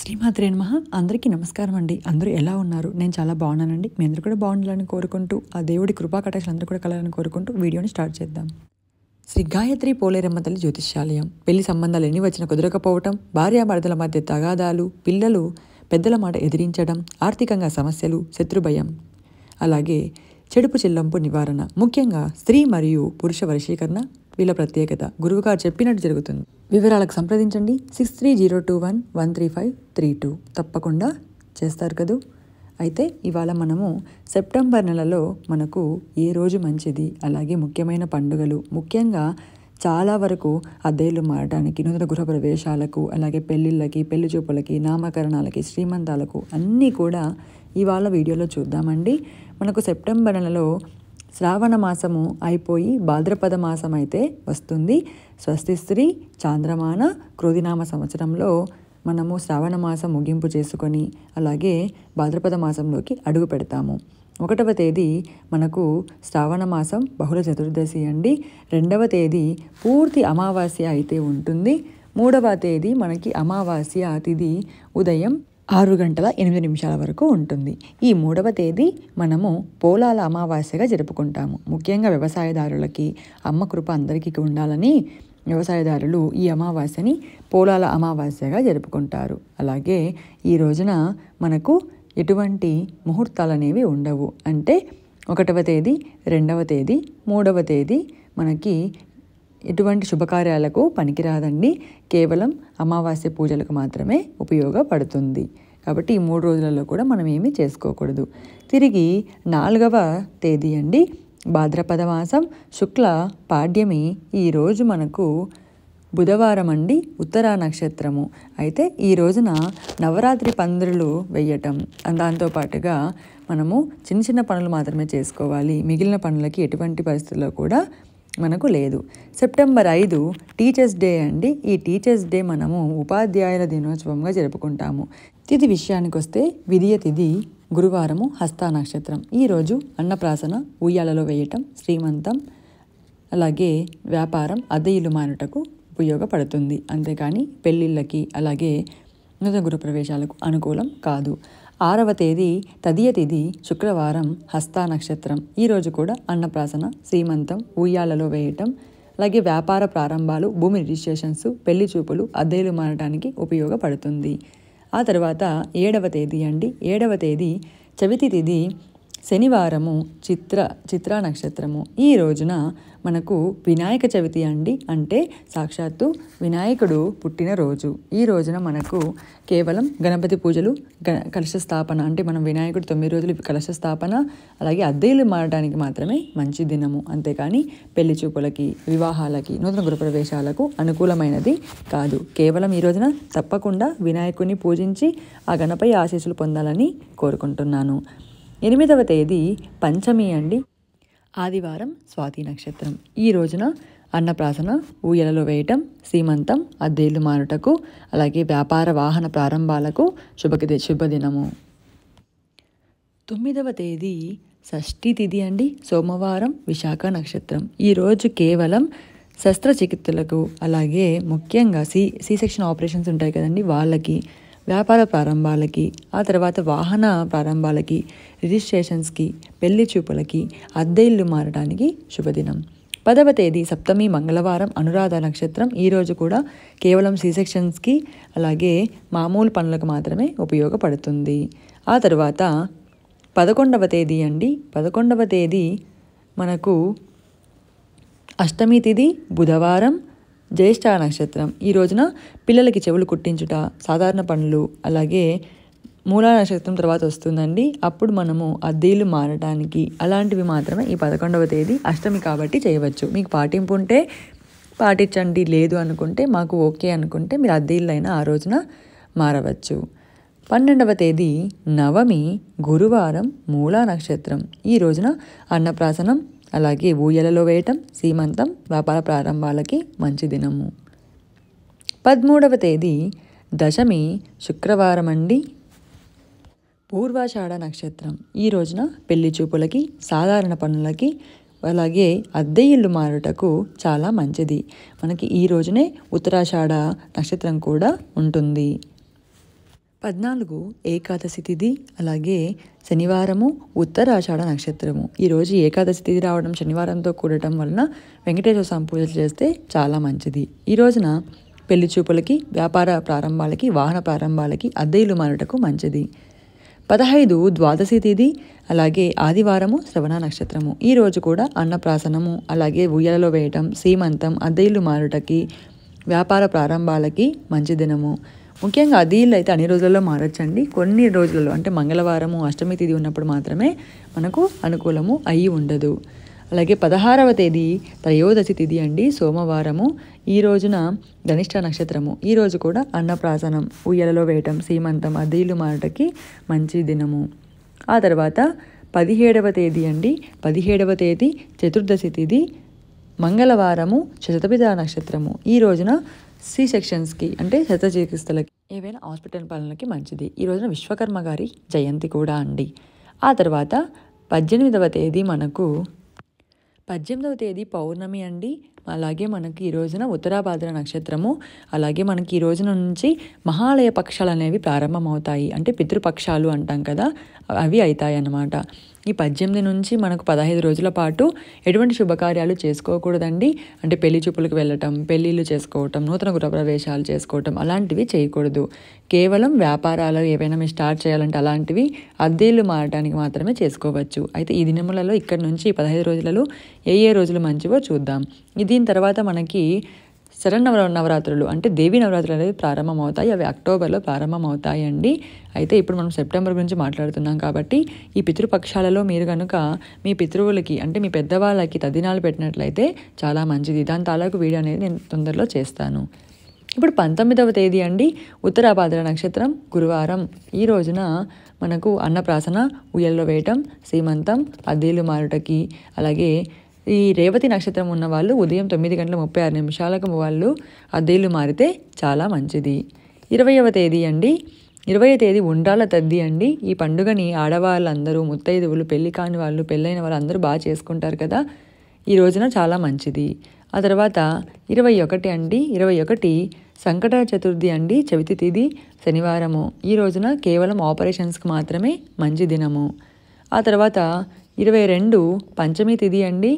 శ్రీమాత్రే నమ అందరికీ నమస్కారం అండి అందరూ ఎలా ఉన్నారు నేను చాలా బాగున్నానండి మీ అందరూ కూడా బాగుండాలని కోరుకుంటూ ఆ దేవుడి కృపా కటాక్షలు అందరూ కూడా కలాలని కోరుకుంటూ వీడియోని స్టార్ట్ చేద్దాం శ్రీ గాయత్రి పోలేరమ్మ తల్లి జ్యోతిష్యాలయం పెళ్లి సంబంధాలు ఎన్ని వచ్చినా కుదరకపోవటం భార్యాభర్తల మధ్య తగాదాలు పిల్లలు పెద్దల మాట ఎదిరించడం ఆర్థికంగా సమస్యలు శత్రుభయం అలాగే చెడుపు చెల్లంపు నివారణ ముఖ్యంగా స్త్రీ మరియు పురుష వశీకరణ వీళ్ళ ప్రత్యేకత గురువుగారు చెప్పినట్టు జరుగుతుంది వివరాలకు సంప్రదించండి six three zero two one one three five three two తప్పకుండా చేస్తారు కదూ అయితే ఇవాళ మనము సెప్టెంబర్ నెలలో మనకు ఏ రోజు మంచిది అలాగే ముఖ్యమైన పండుగలు ముఖ్యంగా చాలా వరకు అద్దెలు మారడానికి నూతన గృహప్రవేశాలకు అలాగే పెళ్ళిళ్ళకి పెళ్లి చూపులకి నామకరణాలకి శ్రీమంతాలకు అన్నీ కూడా ఇవాళ వీడియోలో చూద్దామండి మనకు సెప్టెంబర్ నెలలో శ్రావణ మాసము అయిపోయి భాద్రపద మాసం అయితే వస్తుంది స్వస్తిశ్రీ చాంద్రమాన క్రోధినామ సంవత్సరంలో మనము శ్రావణ మాసం ముగింపు చేసుకొని అలాగే భాద్రపద మాసంలోకి అడుగు పెడతాము ఒకటవ తేదీ మనకు శ్రావణ మాసం బహుళ చతుర్దశి అండి రెండవ తేదీ పూర్తి అమావాస్య అయితే ఉంటుంది మూడవ తేదీ మనకి అమావాస్య తిథి ఉదయం ఆరు గంటల ఎనిమిది నిమిషాల వరకు ఉంటుంది ఈ మూడవ తేదీ మనము పోలాల అమావాస్యగా జరుపుకుంటాము ముఖ్యంగా వ్యవసాయదారులకి అమ్మ కృప అందరికీ ఉండాలని వ్యవసాయదారులు ఈ అమావాస్యని పోలాల అమావాస్యగా జరుపుకుంటారు అలాగే ఈ రోజున మనకు ఎటువంటి ముహూర్తాలు అనేవి ఉండవు అంటే ఒకటవ తేదీ రెండవ తేదీ మూడవ తేదీ మనకి ఎటువంటి శుభకార్యాలకు పనికిరాదండి కేవలం అమావాస్య పూజలకు మాత్రమే ఉపయోగపడుతుంది కాబట్టి ఈ మూడు రోజులలో కూడా మనం ఏమి చేసుకోకూడదు తిరిగి నాలుగవ తేదీ అండి భాద్రపద మాసం శుక్ల పాడ్యమి ఈరోజు మనకు బుధవారం అండి ఉత్తరా నక్షత్రము అయితే ఈ రోజున నవరాత్రి పందిరులు వెయ్యటం దాంతోపాటుగా మనము చిన్న చిన్న పనులు మాత్రమే చేసుకోవాలి మిగిలిన పనులకి ఎటువంటి పరిస్థితుల్లో కూడా మనకు లేదు సెప్టెంబర్ ఐదు టీచర్స్ డే అండి ఈ టీచర్స్ డే మనము ఉపాధ్యాయుల దినోత్సవంగా జరుపుకుంటాము తిథి విషయానికి వస్తే విధియ తిథి గురువారము హస్తా నక్షత్రం ఈరోజు అన్నప్రాసన ఉయ్యాలలో వేయటం శ్రీమంతం అలాగే వ్యాపారం అద్దె ఇల్లు ఉపయోగపడుతుంది అంతేకాని పెళ్ళిళ్ళకి అలాగే నూతన గృహప్రవేశాలకు అనుకూలం కాదు ఆరవ తేదీ తదియ తిథి శుక్రవారం హస్తా నక్షత్రం ఈరోజు కూడా అన్నప్రాసన సీమంతం ఉయ్యాలలో వేయటం అలాగే వ్యాపార ప్రారంభాలు భూమి రిజిస్ట్రేషన్స్ పెళ్లి చూపులు అద్దెలు మారడానికి ఉపయోగపడుతుంది ఆ తర్వాత ఏడవ తేదీ అండి ఏడవ తేదీ చవితి తిథి శనివారము చిత్ర చిత్రా నక్షత్రము ఈ రోజున మనకు వినాయక చవితి అండి అంటే సాక్షాత్తు వినాయకుడు పుట్టిన రోజు ఈ రోజున మనకు కేవలం గణపతి పూజలు కలశ స్థాపన అంటే మనం వినాయకుడు తొమ్మిది రోజులు కలశ స్థాపన అలాగే అద్దెలు మారడానికి మాత్రమే మంచి దినము అంతేకాని పెళ్లి చూపులకి వివాహాలకి నూతన గృహప్రవేశాలకు అనుకూలమైనది కాదు కేవలం ఈ రోజున తప్పకుండా వినాయకుడిని పూజించి ఆ గణపై ఆశీస్సులు పొందాలని కోరుకుంటున్నాను ఎనిమిదవ తేదీ పంచమి అండి ఆదివారం స్వాతి నక్షత్రం ఈ రోజున అన్నప్రాసన ఊయలలో వేయటం సీమంతం అద్దెలు మారుటకు అలాగే వ్యాపార వాహన ప్రారంభాలకు శుభకి శుభదినము తొమ్మిదవ తేదీ షష్ఠీ తిథి అండి సోమవారం విశాఖ నక్షత్రం ఈరోజు కేవలం శస్త్రచికిత్సలకు అలాగే ముఖ్యంగా సి సి సెక్షన్ ఆపరేషన్స్ ఉంటాయి కదండి వాళ్ళకి వ్యాపార ప్రారంభాలకి ఆ తర్వాత వాహన ప్రారంభాలకి రిజిస్ట్రేషన్స్కి పెళ్లి చూపులకి అద్దె ఇల్లు మారడానికి శుభదినం పదవ తేదీ సప్తమి మంగళవారం అనురాధ నక్షత్రం ఈరోజు కూడా కేవలం సి సెక్షన్స్కి అలాగే మామూలు పనులకు మాత్రమే ఉపయోగపడుతుంది ఆ తర్వాత పదకొండవ తేదీ అండి పదకొండవ తేదీ మనకు అష్టమి తిది బుధవారం జ్యేష్ఠ నక్షత్రం ఈ రోజున పిల్లలకి చెవులు కుట్టించుట సాధారణ పనులు అలాగే మూలా నక్షత్రం తర్వాత వస్తుందండి అప్పుడు మనము అద్దీలు మారటానికి అలాంటివి మాత్రమే ఈ పదకొండవ తేదీ అష్టమి కాబట్టి చేయవచ్చు మీకు పాటింపు ఉంటే పాటించండి లేదు అనుకుంటే మాకు ఓకే అనుకుంటే మీరు అద్దీళ్ళైనా ఆ రోజున మారవచ్చు పన్నెండవ తేదీ నవమి గురువారం మూలా నక్షత్రం ఈ రోజున అన్నప్రాసనం అలాగే ఊయలలో వేయటం సీమంతం వ్యాపార ప్రారంభాలకి మంచి దినము పదమూడవ తేదీ దశమి శుక్రవారం అండి పూర్వాషాఢ నక్షత్రం ఈ రోజున పెళ్లి చూపులకి సాధారణ పనులకి అలాగే అద్దె ఇల్లు మారుటకు చాలా మంచిది మనకి ఈ రోజునే ఉత్తరాషాఢ నక్షత్రం కూడా ఉంటుంది పద్నాలుగు ఏకాదశి తిథి అలాగే శనివారము ఉత్తరాషాఢ నక్షత్రము ఈరోజు ఏకాదశి తిథి రావడం శనివారంతో కూడటం వలన వెంకటేశ్వర స్వామి పూజలు చేస్తే చాలా మంచిది ఈ రోజున పెళ్లి చూపులకి వ్యాపార ప్రారంభాలకి వాహన ప్రారంభాలకి అద్దెలు మారుటకు మంచిది పదహైదు ద్వాదశి తిథి అలాగే ఆదివారము శ్రవణ నక్షత్రము ఈ రోజు కూడా అన్నప్రాసనము అలాగే ఉయ్యలలో వేయటం సీమంతం అద్దెలు మారుటకి వ్యాపార ప్రారంభాలకి మంచి దినము ముఖ్యంగా అదీళ్ళు అయితే అన్ని రోజులలో మారచ్చండి కొన్ని రోజులలో అంటే మంగళవారము అష్టమి తిథి ఉన్నప్పుడు మాత్రమే మనకు అనుకూలము అయి ఉండదు అలాగే పదహారవ తేదీ త్రయోదశి తిథి అండి సోమవారము ఈ రోజున ధనిష్ట నక్షత్రము ఈ రోజు కూడా అన్నప్రాసనం ఉయ్యలలో వేయటం సీమంతం అదీలు మారటకి మంచి దినము ఆ తర్వాత పదిహేడవ తేదీ అండి పదిహేడవ తేదీ చతుర్దశి తిథి మంగళవారము శతపిత నక్షత్రము ఈ రోజున సి సెక్షన్స్కి అంటే శస్త్రచికిత్సలకి ఏవైనా హాస్పిటల్ పాలనకి మంచిది ఈ రోజున విశ్వకర్మ గారి జయంతి కూడా అండి ఆ తర్వాత పద్దెనిమిదవ తేదీ మనకు పద్దెనిమిదవ తేదీ పౌర్ణమి అండి అలాగే మనకి ఈ రోజున ఉత్తరాభాద్ర నక్షత్రము అలాగే మనకి ఈ రోజున నుంచి మహాలయ పక్షాలు అనేవి ప్రారంభమవుతాయి అంటే పితృపక్షాలు అంటాం కదా అవి అవుతాయి అన్నమాట ఈ పద్దెనిమిది నుంచి మనకు పదహైదు రోజుల పాటు ఎటువంటి శుభకార్యాలు చేసుకోకూడదండి అంటే పెళ్లి చూపులకు వెళ్ళటం పెళ్ళిళ్ళు చేసుకోవటం నూతన గృహప్రవేశాలు చేసుకోవటం అలాంటివి చేయకూడదు కేవలం వ్యాపారాలు ఏవైనా మీరు స్టార్ట్ చేయాలంటే అలాంటివి అద్దెలు మారడానికి మాత్రమే చేసుకోవచ్చు అయితే ఈ దినములలో ఇక్కడ నుంచి పదహైదు రోజులలో ఏ ఏ రోజులు మంచివో చూద్దాం దీని తర్వాత మనకి శరన్నవర నవరాత్రులు అంటే దేవి నవరాత్రులు అనేవి ప్రారంభమవుతాయి అవి అక్టోబర్లో ప్రారంభమవుతాయి అండి అయితే ఇప్పుడు మనం సెప్టెంబర్ గురించి మాట్లాడుతున్నాం కాబట్టి ఈ పితృపక్షాలలో మీరు కనుక మీ పితృవులకి అంటే మీ పెద్దవాళ్ళకి తదినాలు పెట్టినట్లయితే చాలా మంచిది దాని తాలకు వీడియో అనేది నేను తొందరలో చేస్తాను ఇప్పుడు పంతొమ్మిదవ తేదీ అండి ఉత్తరాభాద్ర నక్షత్రం గురువారం ఈ రోజున మనకు అన్నప్రాసన ఉయ్యల్లో వేయటం సీమంతం అద్దీలు మారుటకి అలాగే ఈ రేవతి నక్షత్రం ఉన్న వాళ్ళు ఉదయం తొమ్మిది గంటల ముప్పై ఆరు నిమిషాలకు వాళ్ళు అద్దెలు మారితే చాలా మంచిది ఇరవయవ తేదీ అండి ఇరవై తేదీ ఉండాల తద్ది అండి ఈ పండుగని ఆడవాళ్ళందరూ ముత్తైదువులు పెళ్లి కాని వాళ్ళు పెళ్ళైన వాళ్ళు అందరూ బాగా చేసుకుంటారు కదా ఈ రోజున చాలా మంచిది ఆ తర్వాత ఇరవై ఒకటి అండి ఇరవై ఒకటి సంకట చతుర్థి అండి చవితి తేదీ శనివారము ఈ రోజున కేవలం ఆపరేషన్స్కి మాత్రమే మంచి దినము ఆ తర్వాత ఇరవై రెండు పంచమి తిది అండి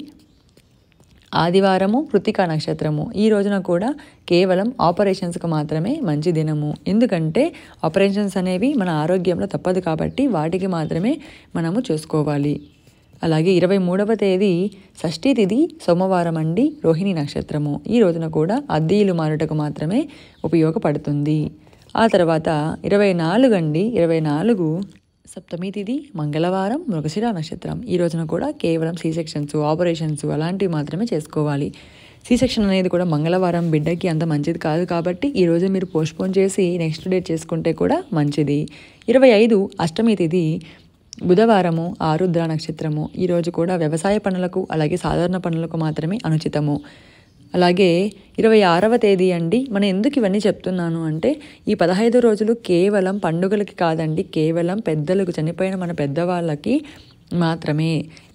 ఆదివారము కృతికా నక్షత్రము ఈ రోజున కూడా కేవలం ఆపరేషన్స్కి మాత్రమే మంచి దినము ఎందుకంటే ఆపరేషన్స్ అనేవి మన ఆరోగ్యంలో తప్పదు కాబట్టి వాటికి మాత్రమే మనము చూసుకోవాలి అలాగే ఇరవై మూడవ తేదీ షష్ఠీ తిథి సోమవారం అండి రోహిణి నక్షత్రము ఈ రోజున కూడా అద్దీలు మారుటకు మాత్రమే ఉపయోగపడుతుంది ఆ తర్వాత ఇరవై నాలుగు అండి ఇరవై నాలుగు సప్తమి తిది మంగళవారం మృగశిర నక్షత్రం ఈ రోజున కూడా కేవలం సీ సెక్షన్స్ ఆపరేషన్స్ అలాంటివి మాత్రమే చేసుకోవాలి సీ సెక్షన్ అనేది కూడా మంగళవారం బిడ్డకి అంత మంచిది కాదు కాబట్టి ఈరోజు మీరు పోస్ట్పోన్ చేసి నెక్స్ట్ డేట్ చేసుకుంటే కూడా మంచిది ఇరవై ఐదు అష్టమి తిది బుధవారము ఆరుద్ర నక్షత్రము ఈరోజు కూడా వ్యవసాయ పనులకు అలాగే సాధారణ పనులకు మాత్రమే అనుచితము అలాగే ఇరవై ఆరవ తేదీ అండి మనం ఎందుకు ఇవన్నీ చెప్తున్నాను అంటే ఈ పదహైదు రోజులు కేవలం పండుగలకి కాదండి కేవలం పెద్దలకు చనిపోయిన మన పెద్దవాళ్ళకి మాత్రమే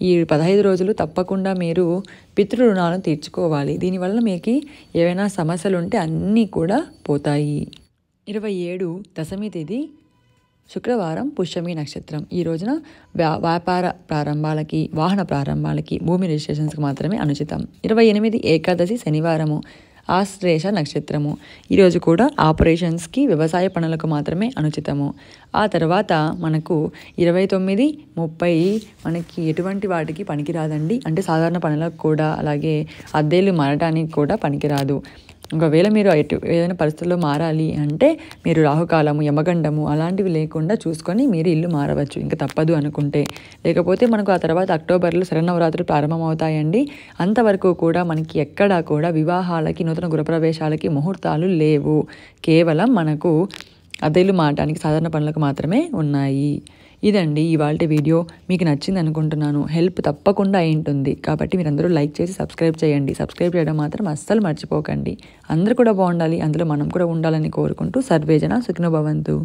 ఈ పదహైదు రోజులు తప్పకుండా మీరు పితృరుణాలను తీర్చుకోవాలి దీనివల్ల మీకు ఏవైనా సమస్యలు ఉంటే అన్నీ కూడా పోతాయి ఇరవై ఏడు దశమి తేదీ శుక్రవారం పుష్యమి నక్షత్రం ఈ రోజున వ్యాపార ప్రారంభాలకి వాహన ప్రారంభాలకి భూమి రిజిస్ట్రేషన్స్కి మాత్రమే అనుచితం ఇరవై ఎనిమిది ఏకాదశి శనివారము ఆశ్రేష నక్షత్రము ఈరోజు కూడా ఆపరేషన్స్కి వ్యవసాయ పనులకు మాత్రమే అనుచితము ఆ తర్వాత మనకు ఇరవై తొమ్మిది ముప్పై మనకి ఎటువంటి వాటికి పనికిరాదండి అంటే సాధారణ పనులకు కూడా అలాగే అద్దెలు మారడానికి కూడా పనికిరాదు ఒకవేళ మీరు ఎటు ఏదైనా పరిస్థితుల్లో మారాలి అంటే మీరు రాహుకాలము యమగండము అలాంటివి లేకుండా చూసుకొని మీరు ఇల్లు మారవచ్చు ఇంకా తప్పదు అనుకుంటే లేకపోతే మనకు ఆ తర్వాత అక్టోబర్లో శరణవరాత్రులు ప్రారంభమవుతాయండి అంతవరకు కూడా మనకి ఎక్కడా కూడా వివాహాలకి నూతన గృహప్రవేశాలకి ముహూర్తాలు లేవు కేవలం మనకు అద్దెలు మాటానికి సాధారణ పనులకు మాత్రమే ఉన్నాయి ఇదండి ఇవాళ వీడియో మీకు నచ్చింది అనుకుంటున్నాను హెల్ప్ తప్పకుండా ఉంటుంది కాబట్టి మీరందరూ లైక్ చేసి సబ్స్క్రైబ్ చేయండి సబ్స్క్రైబ్ చేయడం మాత్రం అస్సలు మర్చిపోకండి అందరూ కూడా బాగుండాలి అందులో మనం కూడా ఉండాలని కోరుకుంటూ సర్వేజన సుఖినభవంతు